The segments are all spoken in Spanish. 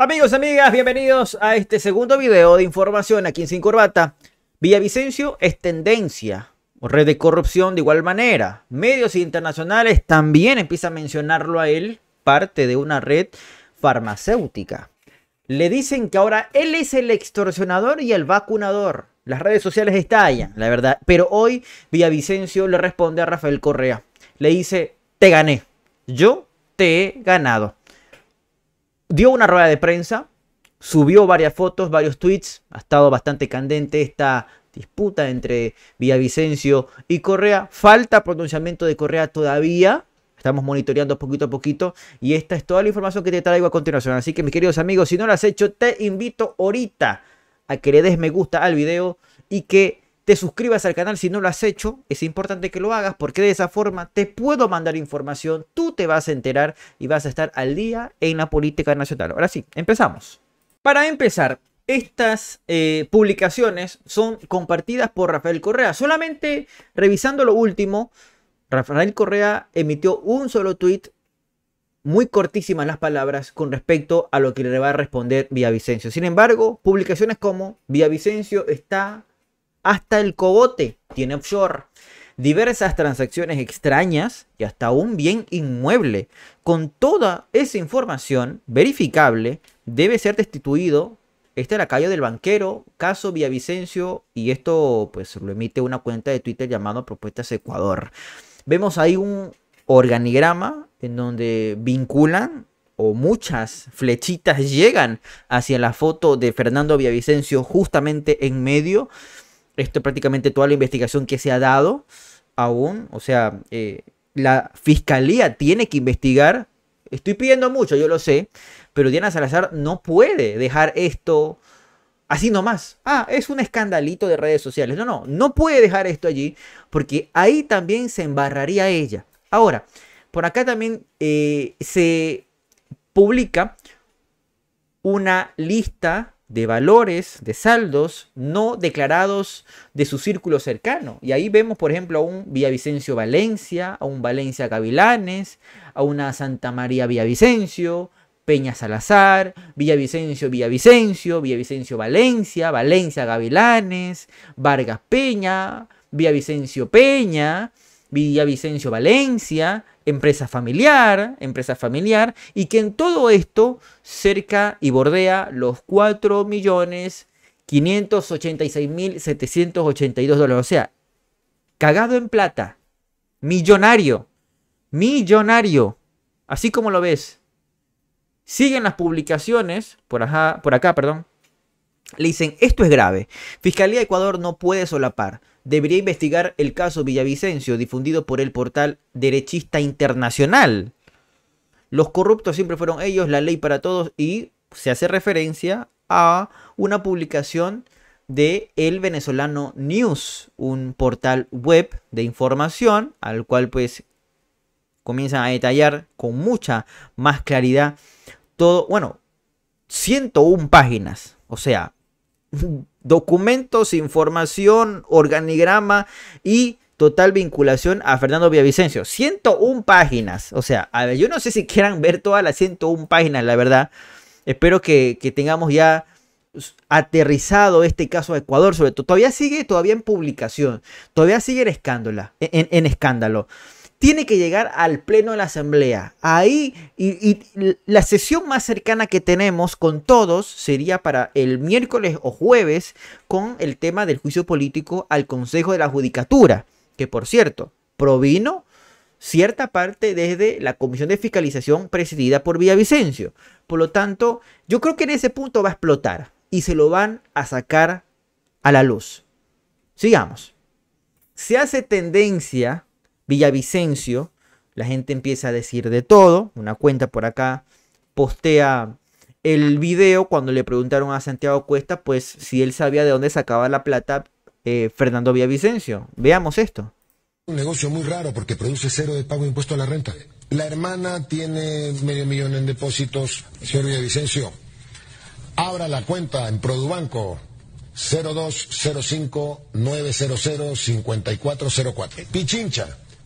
Amigos, amigas, bienvenidos a este segundo video de información aquí en Sin Corbata. Villavicencio es tendencia, red de corrupción de igual manera. Medios internacionales también empiezan a mencionarlo a él, parte de una red farmacéutica. Le dicen que ahora él es el extorsionador y el vacunador. Las redes sociales estallan, la verdad. Pero hoy Villavicencio le responde a Rafael Correa. Le dice, te gané. Yo te he ganado dio una rueda de prensa, subió varias fotos, varios tweets, ha estado bastante candente esta disputa entre Villavicencio y Correa. Falta pronunciamiento de Correa todavía. Estamos monitoreando poquito a poquito. Y esta es toda la información que te traigo a continuación. Así que mis queridos amigos, si no lo has hecho, te invito ahorita a que le des me gusta al video y que te suscribas al canal si no lo has hecho. Es importante que lo hagas porque de esa forma te puedo mandar información, tú te vas a enterar y vas a estar al día en la política nacional. Ahora sí, empezamos. Para empezar, estas eh, publicaciones son compartidas por Rafael Correa. Solamente revisando lo último, Rafael Correa emitió un solo tweet muy cortísimas las palabras con respecto a lo que le va a responder Vicencio Sin embargo, publicaciones como Vicencio está hasta el cobote tiene offshore, diversas transacciones extrañas y hasta un bien inmueble. Con toda esa información verificable, debe ser destituido este la calle del banquero, caso Villavicencio, y esto pues lo emite una cuenta de Twitter llamada Propuestas Ecuador. Vemos ahí un organigrama en donde vinculan o muchas flechitas llegan hacia la foto de Fernando Villavicencio justamente en medio esto prácticamente toda la investigación que se ha dado aún, o sea, eh, la fiscalía tiene que investigar. Estoy pidiendo mucho, yo lo sé, pero Diana Salazar no puede dejar esto así nomás. Ah, es un escandalito de redes sociales. No, no, no puede dejar esto allí porque ahí también se embarraría ella. Ahora, por acá también eh, se publica una lista de valores, de saldos no declarados de su círculo cercano. Y ahí vemos, por ejemplo, a un Villavicencio Valencia, a un Valencia Gavilanes, a una Santa María Villavicencio, Peña Salazar, Villavicencio Villavicencio, Villavicencio Valencia, Valencia Gavilanes, Vargas Peña, Villavicencio Peña, Villavicencio Valencia, empresa familiar, empresa familiar, y que en todo esto cerca y bordea los 4.586.782 dólares. O sea, cagado en plata, millonario, millonario, así como lo ves. Siguen las publicaciones, por, por acá, perdón, le dicen, esto es grave. Fiscalía de Ecuador no puede solapar debería investigar el caso Villavicencio difundido por el portal Derechista Internacional. Los corruptos siempre fueron ellos, la ley para todos y se hace referencia a una publicación de El Venezolano News, un portal web de información al cual pues comienzan a detallar con mucha más claridad todo, bueno, 101 páginas, o sea, documentos, información, organigrama y total vinculación a Fernando Villavicencio. 101 páginas. O sea, a ver, yo no sé si quieran ver todas las 101 páginas, la verdad. Espero que, que tengamos ya aterrizado este caso de Ecuador, sobre todo. Todavía sigue, todavía en publicación. Todavía sigue en escándalo. en escándalo tiene que llegar al pleno de la asamblea. Ahí, y, la sesión más cercana que tenemos con todos sería para el miércoles o jueves con el tema del juicio político al Consejo de la Judicatura, que por cierto, provino cierta parte desde la Comisión de Fiscalización presidida por Villavicencio. Por lo tanto, yo creo que en ese punto va a explotar y se lo van a sacar a la luz. Sigamos. Se hace tendencia Villavicencio, la gente empieza a decir de todo, una cuenta por acá postea el video cuando le preguntaron a Santiago Cuesta, pues si él sabía de dónde sacaba la plata eh, Fernando Villavicencio. Veamos esto. Un negocio muy raro porque produce cero de pago de impuesto a la renta. La hermana tiene medio millón en depósitos, señor Villavicencio. Abra la cuenta en Produbanco 5404, Pichincha.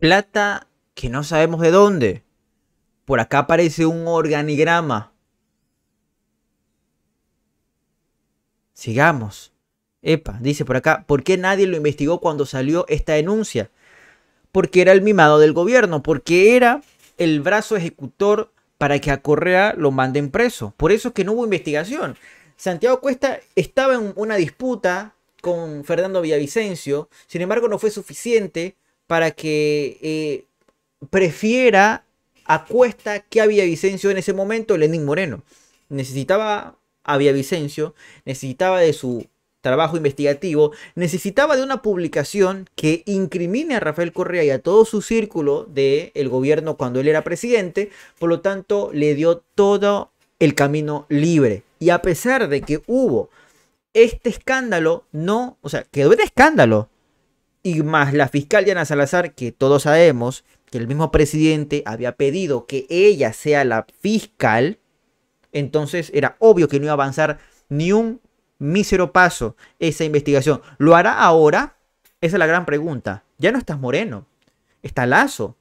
Plata que no sabemos de dónde. Por acá aparece un organigrama. Sigamos. Epa, dice por acá, ¿por qué nadie lo investigó cuando salió esta denuncia? Porque era el mimado del gobierno, porque era el brazo ejecutor para que a Correa lo manden preso. Por eso es que no hubo investigación. Santiago Cuesta estaba en una disputa con Fernando Villavicencio, sin embargo no fue suficiente para que eh, prefiera a Cuesta que a Vicencio en ese momento Lenín Moreno. Necesitaba a Villavicencio, necesitaba de su trabajo investigativo, necesitaba de una publicación que incrimine a Rafael Correa y a todo su círculo del gobierno cuando él era presidente, por lo tanto le dio todo el camino libre. Y a pesar de que hubo este escándalo, no, o sea, quedó el escándalo, y más la fiscal Diana Salazar, que todos sabemos que el mismo presidente había pedido que ella sea la fiscal, entonces era obvio que no iba a avanzar ni un mísero paso esa investigación. ¿Lo hará ahora? Esa es la gran pregunta. Ya no estás Moreno, está Lazo.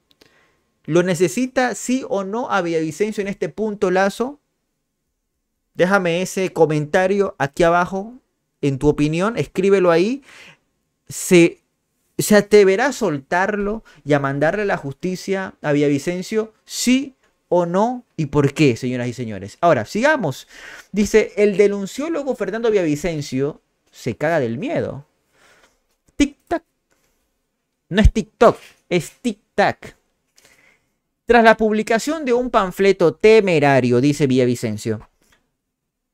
¿Lo necesita sí o no a Vicencio? en este punto, Lazo? Déjame ese comentario aquí abajo en tu opinión, escríbelo ahí. ¿Se ¿Se atreverá a soltarlo y a mandarle la justicia a Villavicencio? Sí o no y por qué, señoras y señores. Ahora, sigamos. Dice, el denunciólogo Fernando Villavicencio se caga del miedo. Tic-tac. No es TikTok, es tic-tac. Tras la publicación de un panfleto temerario, dice Villavicencio,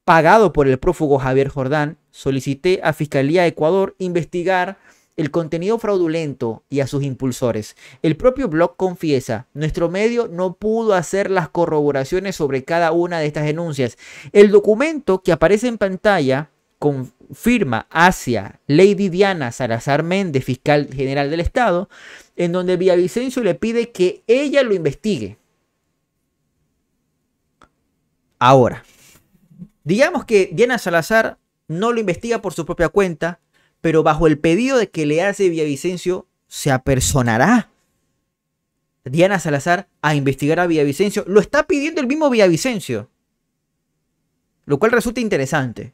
pagado por el prófugo Javier Jordán, solicité a Fiscalía Ecuador investigar el contenido fraudulento y a sus impulsores. El propio blog confiesa, nuestro medio no pudo hacer las corroboraciones sobre cada una de estas denuncias. El documento que aparece en pantalla confirma hacia Lady Diana Salazar Méndez, fiscal general del Estado, en donde Villavicencio le pide que ella lo investigue. Ahora, digamos que Diana Salazar no lo investiga por su propia cuenta, pero bajo el pedido de que le hace Villavicencio, se apersonará Diana Salazar a investigar a Villavicencio. Lo está pidiendo el mismo Villavicencio, lo cual resulta interesante.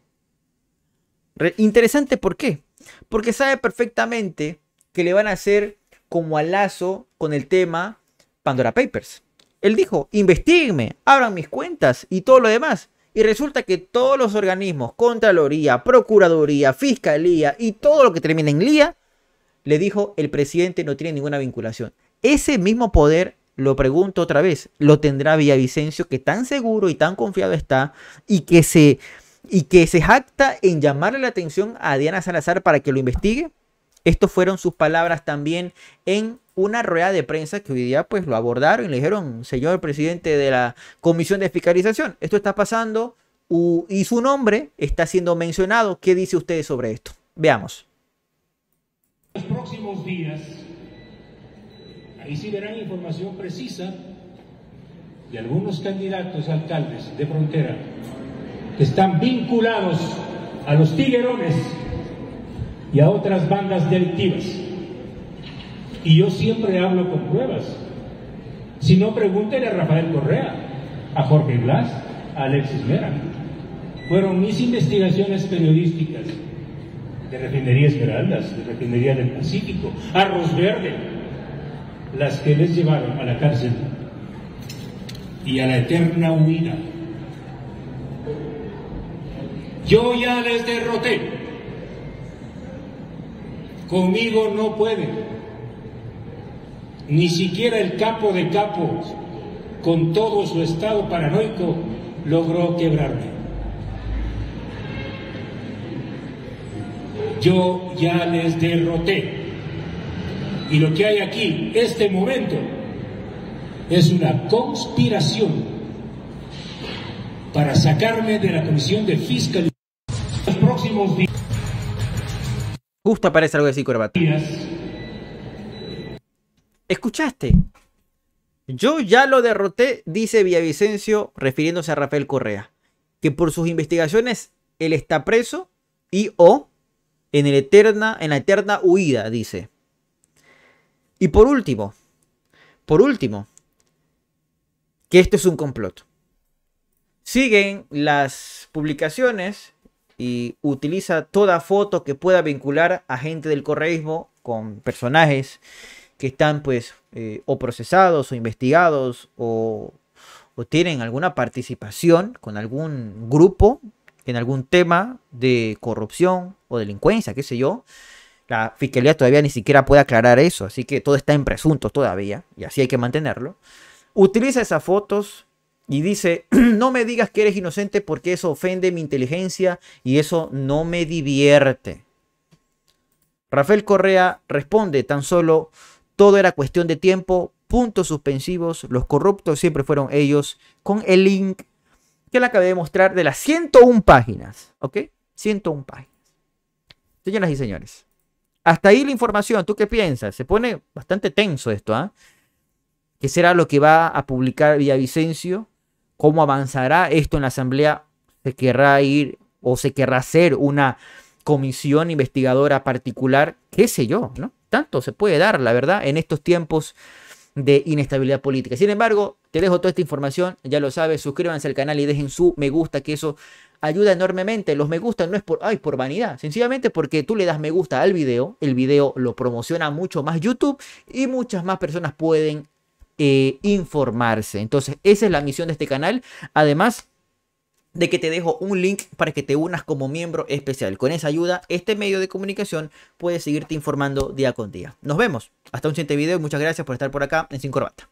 interesante, ¿por qué? Porque sabe perfectamente que le van a hacer como al lazo con el tema Pandora Papers. Él dijo, investiguenme, abran mis cuentas y todo lo demás. Y resulta que todos los organismos, Contraloría, Procuraduría, Fiscalía y todo lo que termina en Lía, le dijo el presidente no tiene ninguna vinculación. Ese mismo poder, lo pregunto otra vez, lo tendrá Villavicencio que tan seguro y tan confiado está y que se, y que se jacta en llamarle la atención a Diana Salazar para que lo investigue. Estos fueron sus palabras también en una rueda de prensa que hoy día pues lo abordaron y le dijeron, señor presidente de la Comisión de Fiscalización, esto está pasando y su nombre está siendo mencionado. ¿Qué dice usted sobre esto? Veamos. En los próximos días, ahí sí verán información precisa de algunos candidatos alcaldes de frontera que están vinculados a los tiguerones y a otras bandas delictivas. Y yo siempre hablo con pruebas. Si no, pregúntele a Rafael Correa, a Jorge Blas, a Alexis Mera Fueron mis investigaciones periodísticas de Refinería Esmeraldas, de Refinería del Pacífico, Arroz Verde, las que les llevaron a la cárcel y a la eterna huida. Yo ya les derroté. Conmigo no puede. Ni siquiera el capo de capos, con todo su estado paranoico, logró quebrarme. Yo ya les derroté. Y lo que hay aquí, este momento, es una conspiración para sacarme de la Comisión de Fiscalización los próximos días. Justo aparece algo de corbata. ¿Escuchaste? Yo ya lo derroté, dice Villavicencio, refiriéndose a Rafael Correa, que por sus investigaciones él está preso y o en, en la eterna huida, dice. Y por último, por último, que esto es un complot. Siguen las publicaciones y utiliza toda foto que pueda vincular a gente del correísmo con personajes que están pues eh, o procesados o investigados o, o, tienen alguna participación con algún grupo en algún tema de corrupción o delincuencia, qué sé yo. La fiscalía todavía ni siquiera puede aclarar eso, así que todo está en presuntos todavía y así hay que mantenerlo. Utiliza esas fotos y dice, no me digas que eres inocente porque eso ofende mi inteligencia y eso no me divierte. Rafael Correa responde tan solo, todo era cuestión de tiempo, puntos suspensivos, los corruptos siempre fueron ellos, con el link que le acabé de mostrar de las 101 páginas, ¿ok? 101 páginas. Señoras y señores, hasta ahí la información, ¿tú qué piensas? Se pone bastante tenso esto, ¿ah? ¿Qué será lo que va a publicar Vicencio cómo avanzará esto en la Asamblea. Se querrá ir o se querrá hacer una comisión investigadora particular, qué sé yo, ¿no? Tanto se puede dar, la verdad, en estos tiempos de inestabilidad política. Sin embargo, te dejo toda esta información, ya lo sabes, suscríbanse al canal y dejen su me gusta, que eso ayuda enormemente. Los me gusta no es por, ay, por vanidad, sencillamente porque tú le das me gusta al video, el video lo promociona mucho más YouTube y muchas más personas pueden eh, informarse. Entonces, esa es la misión de este canal. Además de que te dejo un link para que te unas como miembro especial. Con esa ayuda, este medio de comunicación puede seguirte informando día con día. Nos vemos. Hasta un siguiente video muchas gracias por estar por acá en Sin Corbata.